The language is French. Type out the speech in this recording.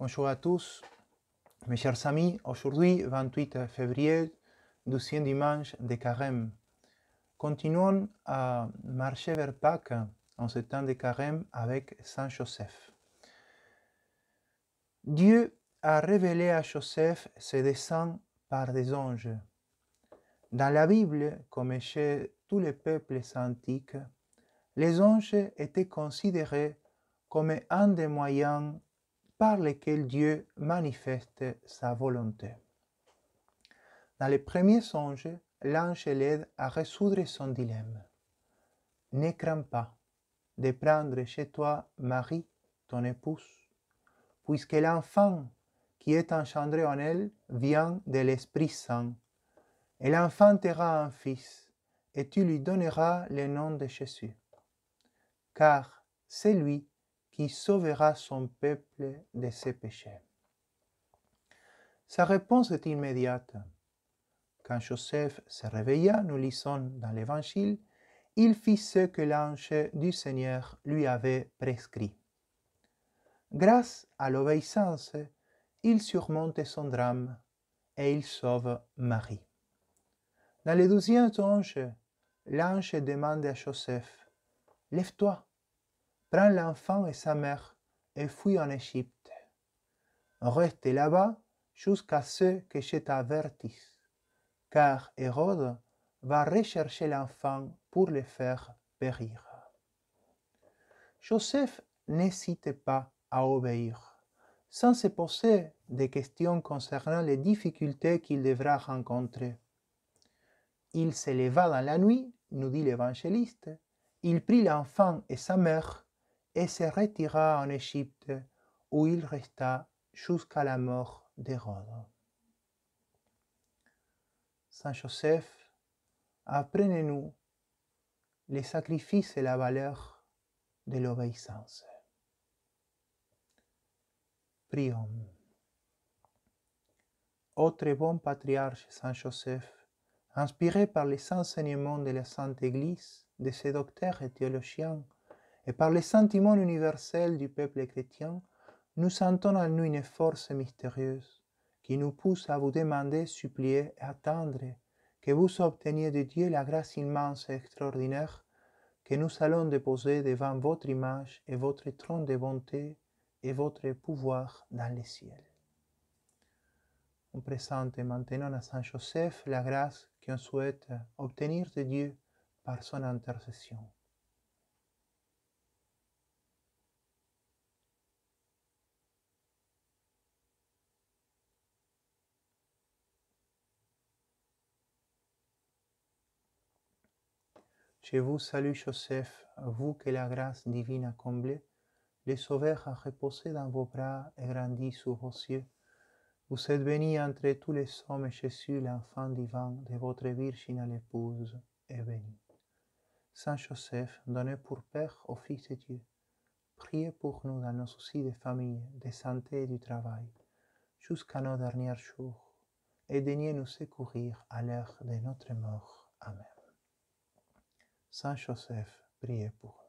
Bonjour à tous, mes chers amis. Aujourd'hui, 28 février, deuxième dimanche de Carême. Continuons à marcher vers Pâques en ce temps de Carême avec Saint Joseph. Dieu a révélé à Joseph ses desseins par des anges. Dans la Bible, comme chez tous les peuples antiques, les anges étaient considérés comme un des moyens par lesquels Dieu manifeste sa volonté. Dans le premier songe, l'ange l'aide à résoudre son dilemme. Ne crains pas de prendre chez toi Marie, ton épouse, puisque l'enfant qui est engendré en elle vient de l'Esprit Saint. Et l'enfant t'aura un fils, et tu lui donneras le nom de Jésus. Car c'est lui qui sauvera son peuple de ses péchés. Sa réponse est immédiate. Quand Joseph se réveilla, nous lisons dans l'Évangile, il fit ce que l'ange du Seigneur lui avait prescrit. Grâce à l'obéissance, il surmonte son drame et il sauve Marie. Dans le douzième ange, l'ange demande à Joseph, Lève-toi, prend l'enfant et sa mère et fuit en Égypte. Reste là-bas jusqu'à ce que je t'avertisse, car Hérode va rechercher l'enfant pour le faire périr. Joseph n'hésite pas à obéir, sans se poser des questions concernant les difficultés qu'il devra rencontrer. Il s'éleva dans la nuit, nous dit l'évangéliste, il prit l'enfant et sa mère et se retira en Égypte où il resta jusqu'à la mort d'Hérode. Saint Joseph, apprenez-nous les sacrifices et la valeur de l'obéissance. Prions. Ô bon patriarche Saint Joseph, inspiré par les enseignements de la Sainte Église, de ses docteurs et théologiens, et par les sentiments universels du peuple chrétien, nous sentons en nous une force mystérieuse qui nous pousse à vous demander, supplier et attendre que vous obteniez de Dieu la grâce immense et extraordinaire que nous allons déposer devant votre image et votre trône de bonté et votre pouvoir dans les ciel. On présente maintenant à Saint Joseph la grâce qu'on souhaite obtenir de Dieu par son intercession. Je vous salue Joseph, vous que la grâce divine a comblé. Le Sauveur a reposé dans vos bras et grandi sous vos cieux. Vous êtes béni entre tous les hommes, et Jésus, l'enfant divin de votre virginale épouse, est béni. Saint Joseph, donné pour Père au Fils de Dieu, priez pour nous dans nos soucis de famille, de santé et du travail, jusqu'à nos derniers jours, et daignez nous secourir à l'heure de notre mort. Amen. Saint-Joseph, priez pour